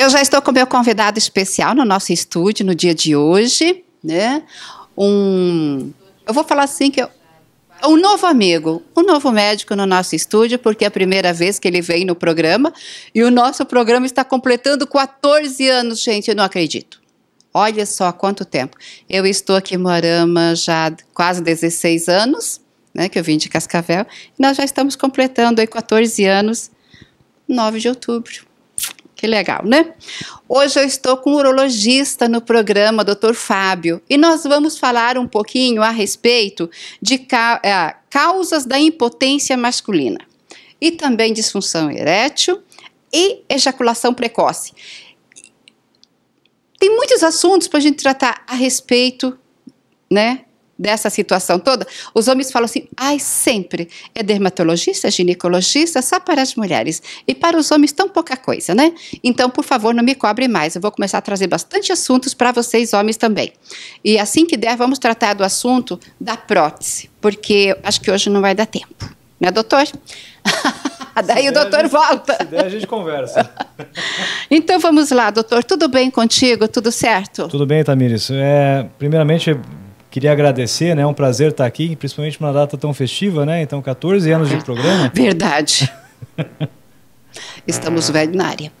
Eu já estou com meu convidado especial no nosso estúdio no dia de hoje, né? Um, eu vou falar assim que eu, um novo amigo, um novo médico no nosso estúdio, porque é a primeira vez que ele vem no programa e o nosso programa está completando 14 anos, gente, eu não acredito. Olha só quanto tempo. Eu estou aqui em Moarama já há quase 16 anos, né, que eu vim de Cascavel, e nós já estamos completando aí 14 anos, 9 de outubro. Que legal, né? Hoje eu estou com o urologista no programa, Dr. Fábio, e nós vamos falar um pouquinho a respeito de ca é, causas da impotência masculina e também disfunção erétil e ejaculação precoce. Tem muitos assuntos para a gente tratar a respeito, né, dessa situação toda, os homens falam assim: ai, sempre é dermatologista, ginecologista, só para as mulheres. E para os homens, tão pouca coisa, né? Então, por favor, não me cobre mais. Eu vou começar a trazer bastante assuntos para vocês, homens, também. E assim que der, vamos tratar do assunto da prótese, porque acho que hoje não vai dar tempo. Né, doutor? Daí se o doutor der, volta. Se der, a gente conversa. então vamos lá, doutor. Tudo bem contigo? Tudo certo? Tudo bem, Tamires. É, primeiramente, Queria agradecer, né? É um prazer estar aqui, principalmente numa data tão festiva, né? Então, 14 anos de programa. Verdade. Estamos ah. velho na área.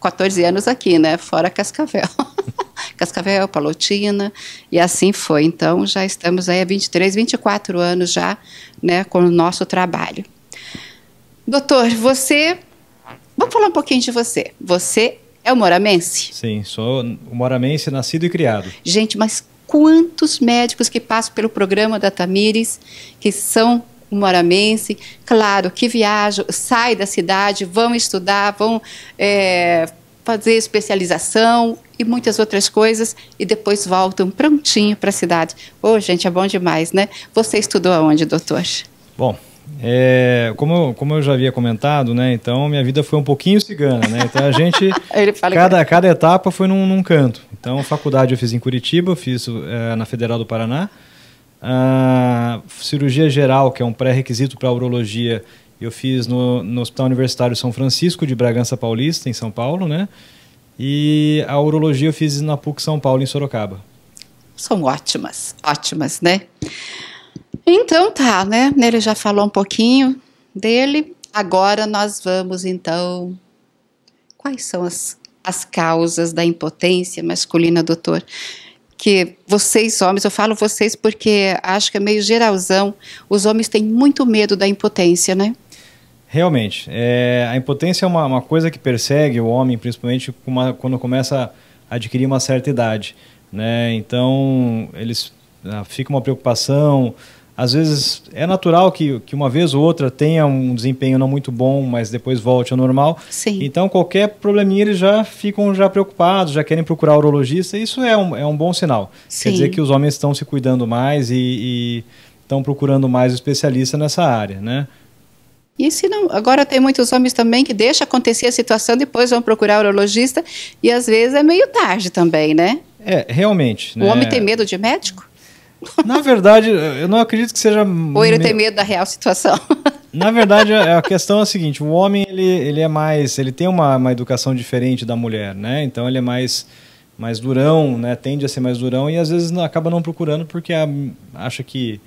14 anos aqui, né? Fora Cascavel. Cascavel, Palotina, e assim foi. Então, já estamos aí há 23, 24 anos já, né, com o nosso trabalho. Doutor, você. Vamos falar um pouquinho de você. Você é o moramense? Sim, sou o moramense nascido e criado. Gente, mas quantos médicos que passam pelo programa da Tamires, que são moramense, claro, que viajam, saem da cidade, vão estudar, vão é, fazer especialização e muitas outras coisas e depois voltam prontinho para a cidade. Ô, oh, gente, é bom demais, né? Você estudou aonde, doutor? Bom, é, como, como eu já havia comentado, né? Então minha vida foi um pouquinho cigana, né? Então a gente. cada, cada etapa foi num, num, canto. Então, faculdade eu fiz em Curitiba, fiz é, na Federal do Paraná. Ah, cirurgia geral, que é um pré-requisito para a urologia, eu fiz no, no Hospital Universitário São Francisco de Bragança Paulista, em São Paulo, né? E a urologia eu fiz na PUC São Paulo, em Sorocaba. São ótimas, ótimas, né? Então tá, né? Ele já falou um pouquinho dele. Agora nós vamos então. Quais são as, as causas da impotência masculina, doutor? que vocês homens, eu falo vocês porque acho que é meio geralzão, os homens têm muito medo da impotência, né? Realmente, é, a impotência é uma, uma, coisa que persegue o homem, principalmente uma, quando começa a adquirir uma certa idade, né? Então eles ah, fica uma preocupação, às vezes é natural que, que uma vez ou outra tenha um desempenho não muito bom, mas depois volte ao normal. Sim. Então, qualquer probleminha eles já ficam já preocupados, já querem procurar o urologista. Isso é um, é um bom sinal. Sim. Quer dizer que os homens estão se cuidando mais e estão procurando mais especialista nessa área, né? E se não, agora tem muitos homens também que deixam acontecer a situação, depois vão procurar o urologista e às vezes é meio tarde também, né? É, realmente. Né? O homem né? tem medo de médico? Na verdade, eu não acredito que seja. Ou ele me... tem medo da real situação. Na verdade, a questão é a seguinte: o homem ele, ele é mais, ele tem uma, uma educação diferente da mulher, né? Então ele é mais mais durão, né? Tende a ser mais durão e às vezes não, acaba não procurando porque a, acha que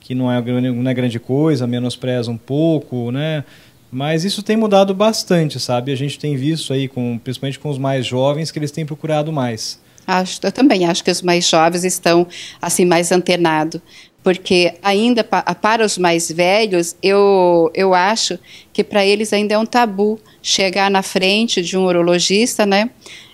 que não é, não é grande coisa, menospreza um pouco, né? Mas isso tem mudado bastante, sabe? A gente tem visto aí, com, principalmente com os mais jovens, que eles têm procurado mais. Acho, eu também acho que os mais jovens estão assim mais antenados porque ainda para os mais velhos, eu, eu acho que para eles ainda é um tabu chegar na frente de um urologista, né?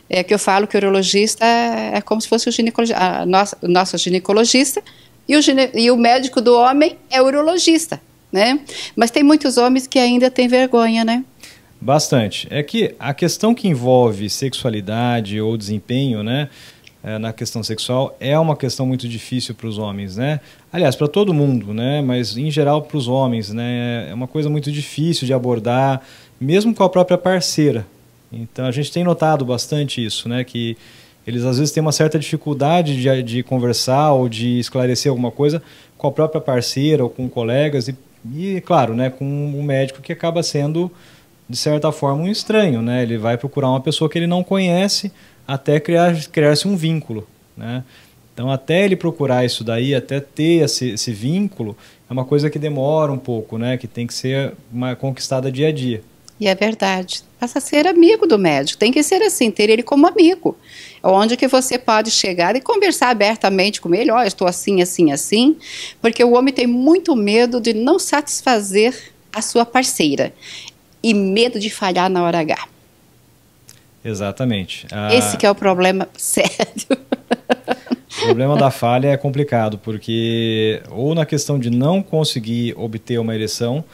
É que eu falo que o urologista é, é como se fosse o ginecologista, nossa, o nosso ginecologista, e o, gine, e o médico do homem é urologista, né? Mas tem muitos homens que ainda têm vergonha, né? Bastante. É que a questão que envolve sexualidade ou desempenho, né? É, na questão sexual é uma questão muito difícil para os homens, né? Aliás, para todo mundo, né? Mas em geral para os homens, né? É uma coisa muito difícil de abordar, mesmo com a própria parceira. Então a gente tem notado bastante isso, né? Que eles às vezes têm uma certa dificuldade de, de conversar ou de esclarecer alguma coisa com a própria parceira ou com colegas e, e claro, né? Com um médico que acaba sendo de certa forma, um estranho, né? Ele vai procurar uma pessoa que ele não conhece até criar, criar-se um vínculo, né? Então, até ele procurar isso daí, até ter esse, esse, vínculo, é uma coisa que demora um pouco, né? Que tem que ser uma conquistada dia a dia. E é verdade. Passa a ser amigo do médico. Tem que ser assim, ter ele como amigo. Onde que você pode chegar e conversar abertamente com ele. Ó, oh, estou assim, assim, assim. Porque o homem tem muito medo de não satisfazer a sua parceira e medo de falhar na hora H. Exatamente. Ah, Esse que é o problema sério. O problema da falha é complicado, porque ou na questão de não conseguir obter uma ereção,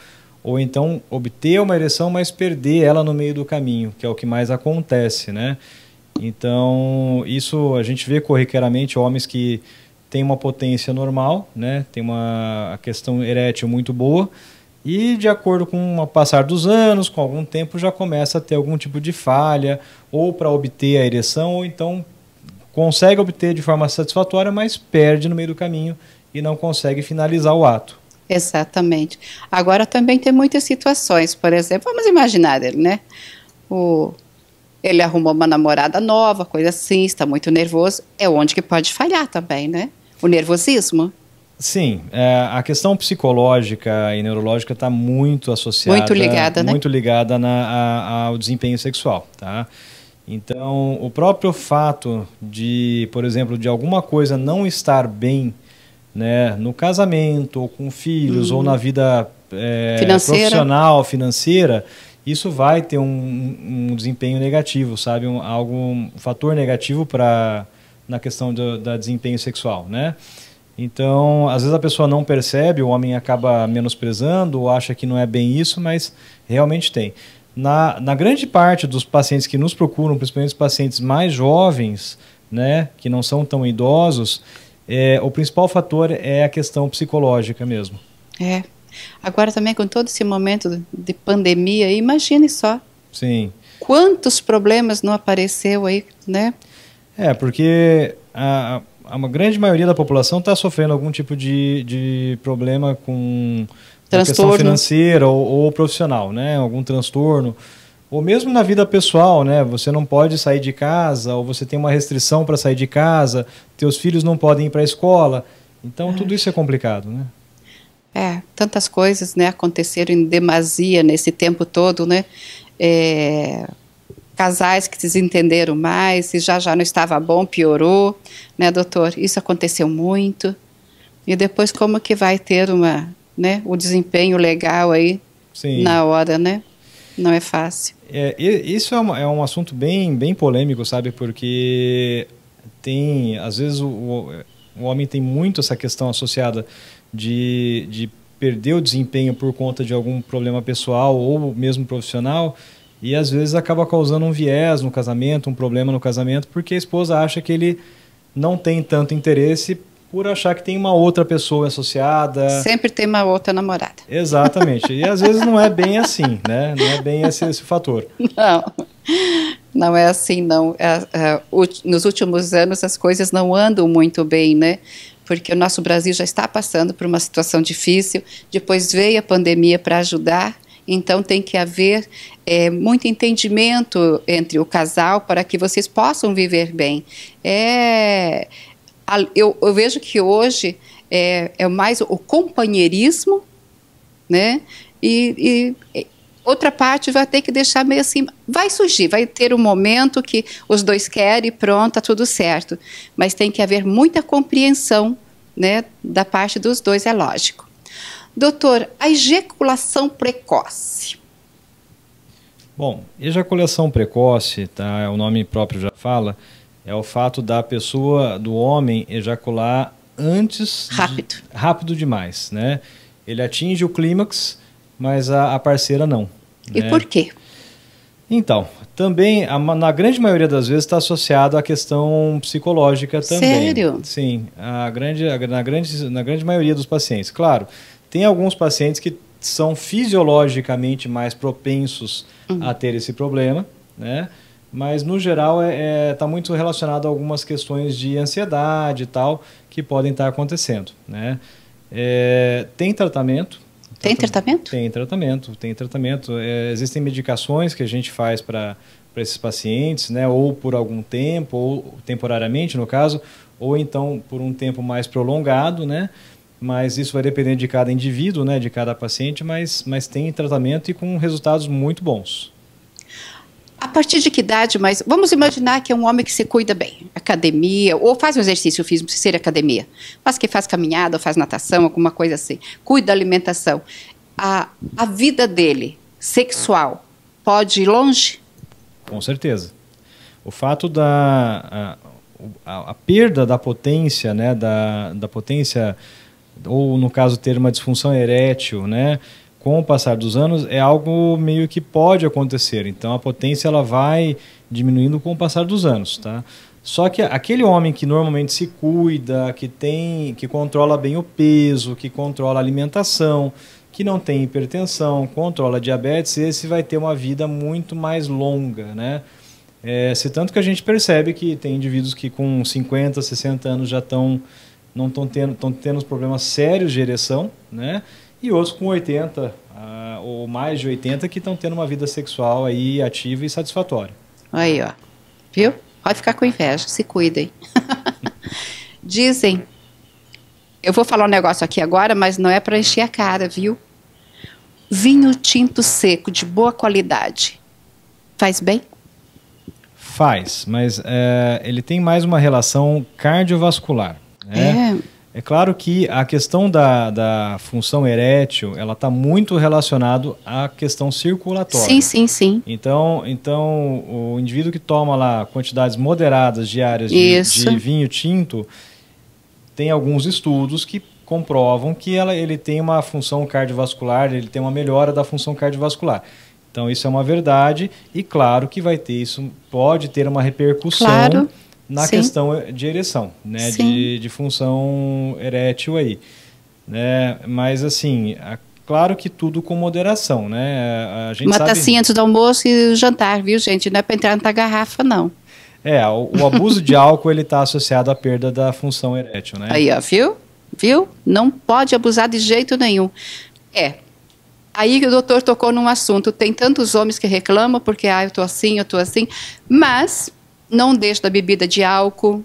ou então obter uma ereção, mas perder ela no meio do caminho, que é o que mais acontece, né? Então, isso a gente vê corriqueiramente homens que têm uma potência normal, né? Tem uma questão erétil muito boa, e de acordo com o passar dos anos, com algum tempo, já começa a ter algum tipo de falha, ou para obter a ereção, ou então consegue obter de forma satisfatória, mas perde no meio do caminho e não consegue finalizar o ato. Exatamente. Agora também tem muitas situações, por exemplo, vamos imaginar ele, né? O, ele arrumou uma namorada nova, coisa assim, está muito nervoso. É onde que pode falhar também, né? O nervosismo. Sim, é, a questão psicológica e neurológica está muito associada, muito ligada, né? muito ligada na, a, ao desempenho sexual, tá? Então, o próprio fato de, por exemplo, de alguma coisa não estar bem, né, no casamento ou com filhos uhum. ou na vida é, financeira. profissional, financeira, isso vai ter um, um desempenho negativo, sabe, um, algum fator negativo para na questão do da desempenho sexual, né? Então, às vezes a pessoa não percebe, o homem acaba menosprezando ou acha que não é bem isso, mas realmente tem. Na, na grande parte dos pacientes que nos procuram, principalmente os pacientes mais jovens, né, que não são tão idosos, é, o principal fator é a questão psicológica mesmo. É. Agora também com todo esse momento de pandemia, imagine só. Sim. Quantos problemas não apareceu aí, né? É, porque a, uma grande maioria da população está sofrendo algum tipo de, de problema com questão financeira ou, ou, profissional, né? Algum transtorno. Ou mesmo na vida pessoal, né? Você não pode sair de casa, ou você tem uma restrição para sair de casa, teus filhos não podem ir para a escola. Então, é. tudo isso é complicado, né? É, tantas coisas né, aconteceram em demasia nesse tempo todo, né? É, casais que desentenderam mais e já já não estava bom, piorou, né, doutor? Isso aconteceu muito. E depois como que vai ter uma, né, o desempenho legal aí Sim. na hora, né? Não é fácil. É, isso é, é um assunto bem, bem polêmico, sabe? Porque tem, às vezes, o, o homem tem muito essa questão associada de, de perder o desempenho por conta de algum problema pessoal ou mesmo profissional e às vezes acaba causando um viés no casamento, um problema no casamento, porque a esposa acha que ele não tem tanto interesse por achar que tem uma outra pessoa associada. Sempre tem uma outra namorada. Exatamente. E às vezes não é bem assim, né? Não é bem esse, esse fator. Não. Não é assim, não. É, é, nos últimos anos as coisas não andam muito bem, né? Porque o nosso Brasil já está passando por uma situação difícil. Depois veio a pandemia para ajudar então tem que haver é, muito entendimento entre o casal para que vocês possam viver bem. É, eu, eu vejo que hoje é, é mais o companheirismo, né? e, e outra parte vai ter que deixar meio assim, vai surgir, vai ter um momento que os dois querem e pronto, tá tudo certo. Mas tem que haver muita compreensão, né, da parte dos dois, é lógico. Doutor, a ejaculação precoce. Bom, ejaculação precoce, tá? É o nome próprio já fala, é o fato da pessoa, do homem, ejacular antes. Rápido. De, rápido demais, né? Ele atinge o clímax, mas a, a parceira não. E né? por quê? Então, também, a, na grande maioria das vezes, está associado à questão psicológica também. Sério? Sim. A grande, a, na, grande, na grande maioria dos pacientes. Claro, tem alguns pacientes que são fisiologicamente mais propensos uhum. a ter esse problema, né? Mas no geral está é, é, tá muito relacionado a algumas questões de ansiedade e tal que podem estar tá acontecendo, né? É, tem tratamento? Tem tratamento? Tem tratamento, tem tratamento. É, existem medicações que a gente faz para para esses pacientes, né? Ou por algum tempo, ou temporariamente, no caso, ou então por um tempo mais prolongado, né? mas isso vai depender de cada indivíduo, né, de cada paciente, mas, mas tem tratamento e com resultados muito bons. A partir de que idade, mas vamos imaginar que é um homem que se cuida bem, academia, ou faz um exercício físico, se ser academia, mas que faz caminhada, ou faz natação, alguma coisa assim, cuida da alimentação. A, a vida dele, sexual, pode ir longe? Com certeza. O fato da. A, a, a perda da potência, né, da, da potência ou no caso ter uma disfunção erétil, né? Com o passar dos anos é algo meio que pode acontecer. Então a potência ela vai diminuindo com o passar dos anos, tá? Só que aquele homem que normalmente se cuida, que tem, que controla bem o peso, que controla a alimentação, que não tem hipertensão, controla diabetes, esse vai ter uma vida muito mais longa, né? É, se tanto que a gente percebe que tem indivíduos que com 50, 60 anos já estão não estão tendo, estão tendo problemas sérios de ereção, né? E outros com 80 uh, ah, ou mais de 80 que estão tendo uma vida sexual aí ativa e satisfatória. Aí, ó. Viu? Pode ficar com inveja, se cuidem. Dizem, eu vou falar um negócio aqui agora, mas não é para encher a cara, viu? Vinho tinto seco de boa qualidade faz bem? Faz, mas é, ele tem mais uma relação cardiovascular. É. é. é claro que a questão da, da função erétil, ela está muito relacionado à questão circulatória. Sim, sim, sim. Então, então o indivíduo que toma lá quantidades moderadas diárias de, de vinho tinto, tem alguns estudos que comprovam que ela, ele tem uma função cardiovascular, ele tem uma melhora da função cardiovascular. Então isso é uma verdade e claro que vai ter isso pode ter uma repercussão claro na Sim. questão de ereção, né? De, de, função erétil aí. Né? Mas assim, a, claro que tudo com moderação, né? A gente Uma tá sabe... tacinha assim antes do almoço e jantar, viu, gente? Não é para entrar na garrafa, não. É, o, o abuso de álcool ele está associado à perda da função erétil, né? Aí, ó, viu? Viu? Não pode abusar de jeito nenhum. É, Aí o doutor tocou num assunto. Tem tantos homens que reclamam porque ah, eu tô assim, eu tô assim, mas não deixa da bebida de álcool,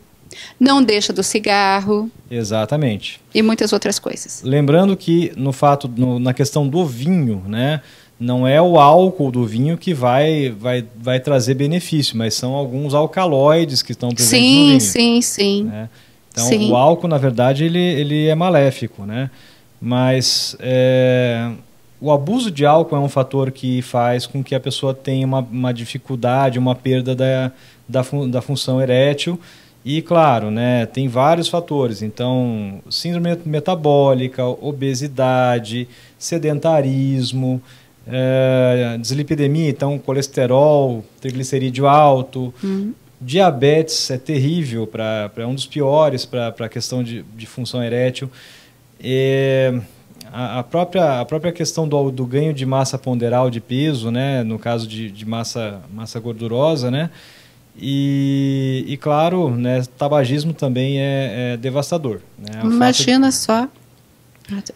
não deixa do cigarro. Exatamente. E muitas outras coisas. Lembrando que no fato, no, na questão do vinho, né? Não é o álcool do vinho que vai, vai, vai trazer benefício, mas são alguns alcaloides que estão presentes sim, no vinho. Sim, sim, né? Então, sim. o álcool, na verdade, ele, ele é maléfico, né? Mas é, o abuso de álcool é um fator que faz com que a pessoa tenha uma, uma dificuldade, uma perda da, da, fun, da função erétil. E claro, né, tem vários fatores. Então, síndrome metabólica, obesidade, sedentarismo, é, deslipidemia, então colesterol, triglicerídeo alto, uhum. diabetes é terrível, para é um dos piores para a questão de, de função erétil. É, a, própria, a própria questão do, do ganho de massa ponderal de peso, né, no caso de, de massa, massa gordurosa, né, e, e claro, né, tabagismo também é, é devastador. Né, Imagina de... só a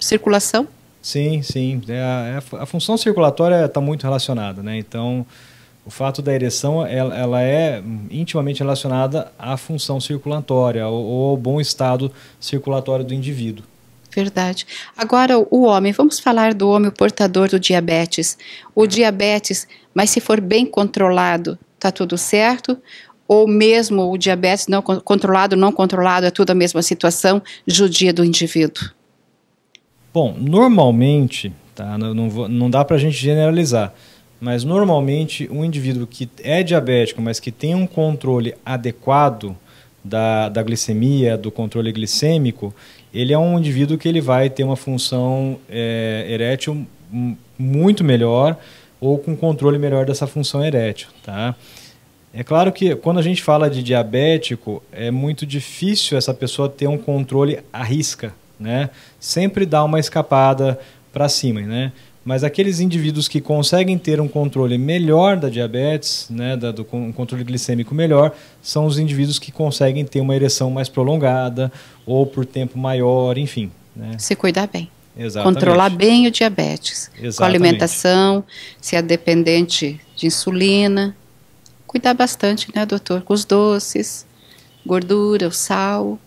circulação. Sim, sim. É, é a, a função circulatória está muito relacionada, né? Então, o fato da ereção ela, ela, é intimamente relacionada à função circulatória ou, ou ao bom estado circulatório do indivíduo. Verdade. Agora, o homem, vamos falar do homem portador do diabetes. O diabetes, mas se for bem controlado, tá tudo certo? Ou mesmo o diabetes não controlado, não controlado, é tudo a mesma situação, judia do indivíduo? Bom, normalmente, tá? Não, não, vou, não dá para a gente generalizar, mas normalmente um indivíduo que é diabético, mas que tem um controle adequado da, da glicemia, do controle glicêmico, ele é um indivíduo que ele vai ter uma função é, erétil muito melhor ou com controle melhor dessa função erétil, tá? É claro que quando a gente fala de diabético, é muito difícil essa pessoa ter um controle à risca, né? Sempre dá uma escapada para cima, né? Mas aqueles indivíduos que conseguem ter um controle melhor da diabetes, né, da, do, um controle glicêmico melhor, são os indivíduos que conseguem ter uma ereção mais prolongada ou por tempo maior, enfim. Né? Se cuidar bem. Exatamente. Controlar bem o diabetes. Exatamente. Com a alimentação, se é dependente de insulina. Cuidar bastante, né, doutor? Com os doces, gordura, o sal.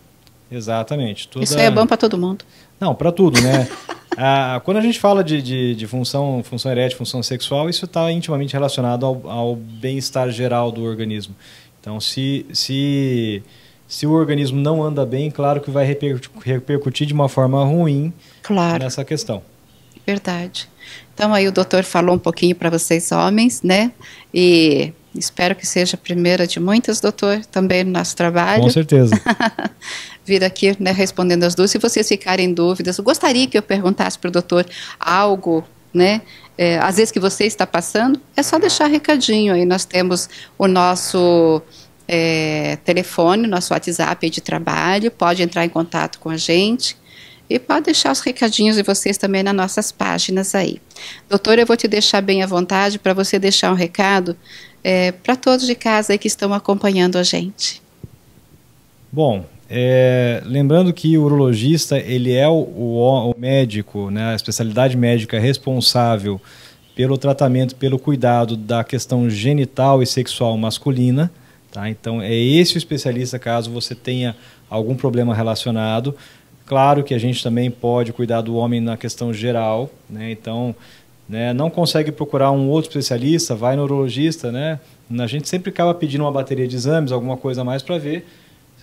Exatamente. Toda... Isso é, é bom para todo mundo. Não, para tudo, né? ah, quando a gente fala de, de, de, função, função erétil, função sexual, isso está intimamente relacionado ao, ao bem-estar geral do organismo. Então, se, se, se o organismo não anda bem, claro que vai repercutir de uma forma ruim claro. nessa questão. Verdade. Então, aí o doutor falou um pouquinho para vocês, homens, né? E Espero que seja a primeira de muitas, doutor, também no nosso trabalho. Com certeza. Vir aqui né, respondendo as duas. Se vocês ficarem em dúvidas, eu gostaria que eu perguntasse para o doutor algo, né? É, às vezes que você está passando, é só deixar recadinho aí. Nós temos o nosso é, telefone, nosso WhatsApp de trabalho, pode entrar em contato com a gente. E pode deixar os recadinhos de vocês também nas nossas páginas aí. Doutor, eu vou te deixar bem à vontade para você deixar um recado é, para todos de casa que estão acompanhando a gente. Bom, é, lembrando que o urologista ele é o, o, o, médico, né, a especialidade médica responsável pelo tratamento, pelo cuidado da questão genital e sexual masculina. Tá? Então é esse o especialista caso você tenha algum problema relacionado. Claro que a gente também pode cuidar do homem na questão geral, né? então né? Não consegue procurar um outro especialista, vai no urologista, né? A gente sempre acaba pedindo uma bateria de exames, alguma coisa a mais para ver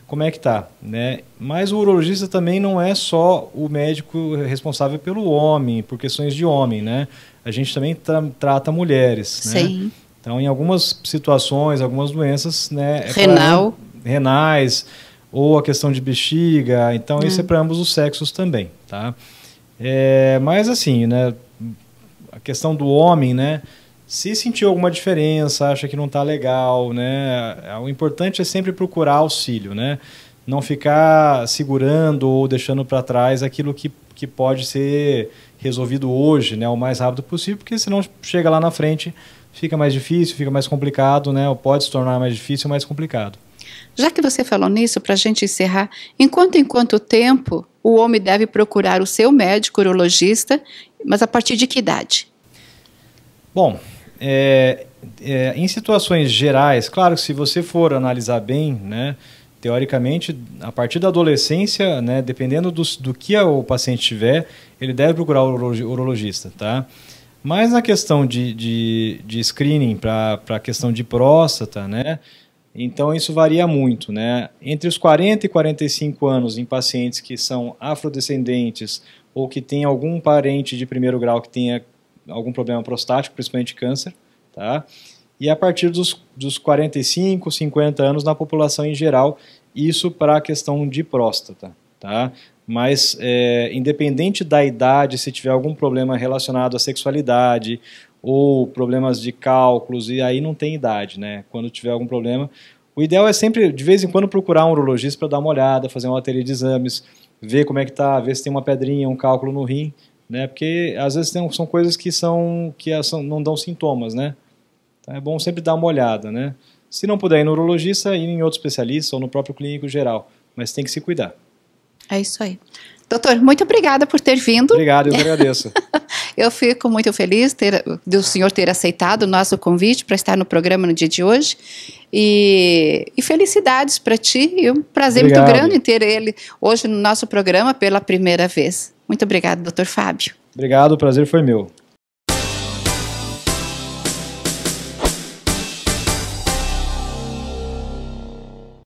como é que tá, né? Mas o urologista também não é só o médico responsável pelo homem, por questões de homem, né? A gente também tra trata mulheres, né? Sim. Né? Então, em algumas situações, algumas doenças, né? É Renal. Pra, renais, ou a questão de bexiga. Então, hum. isso é para ambos os sexos também, tá? É, mas assim, né? a questão do homem, né? Se sentiu alguma diferença, acha que não está legal, né? É, o importante é sempre procurar auxílio, né? Não ficar segurando ou deixando para trás aquilo que, que pode ser resolvido hoje, né? O mais rápido possível, porque senão chega lá na frente, fica mais difícil, fica mais complicado, né? Ou pode se tornar mais difícil, mais complicado. Já que você falou nisso, para a gente encerrar, enquanto em quanto tempo o homem deve procurar o seu médico urologista, mas a partir de que idade? Bom, é, é, em situações gerais, claro que se você for analisar bem, né, teoricamente, a partir da adolescência, né, dependendo do, do que o paciente tiver, ele deve procurar o urologista, tá? Mas na questão de, de, de screening para a questão de próstata, né? Então isso varia muito, né? Entre os 40 e 45 anos em pacientes que são afrodescendentes ou que têm algum parente de primeiro grau que tenha algum problema prostático, principalmente câncer, tá? E a partir dos, dos 45, 50 anos na população em geral, isso para a questão de próstata, tá? Mas é, independente da idade, se tiver algum problema relacionado à sexualidade ou problemas de cálculos, e aí não tem idade, né? Quando tiver algum problema. O ideal é sempre, de vez em quando, procurar um urologista para dar uma olhada, fazer uma bateria de exames, ver como é que tá, ver se tem uma pedrinha, um cálculo no rim, né? Porque às vezes tem, são coisas que são que ah, são, não dão sintomas, né? Então é bom sempre dar uma olhada, né? Se não puder ir no urologista, ir em outro especialista ou no próprio clínico geral, mas tem que se cuidar. É isso aí. Doutor, muito obrigada por ter vindo. Obrigado, eu agradeço. Eu fico muito feliz ter, do senhor ter aceitado o nosso convite para estar no programa no dia de hoje. E, e felicidades para ti e um prazer Obrigado. muito grande ter ele hoje no nosso programa pela primeira vez. Muito obrigado, doutor Fábio. Obrigado, o prazer foi meu.